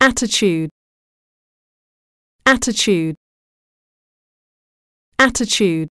attitude attitude attitude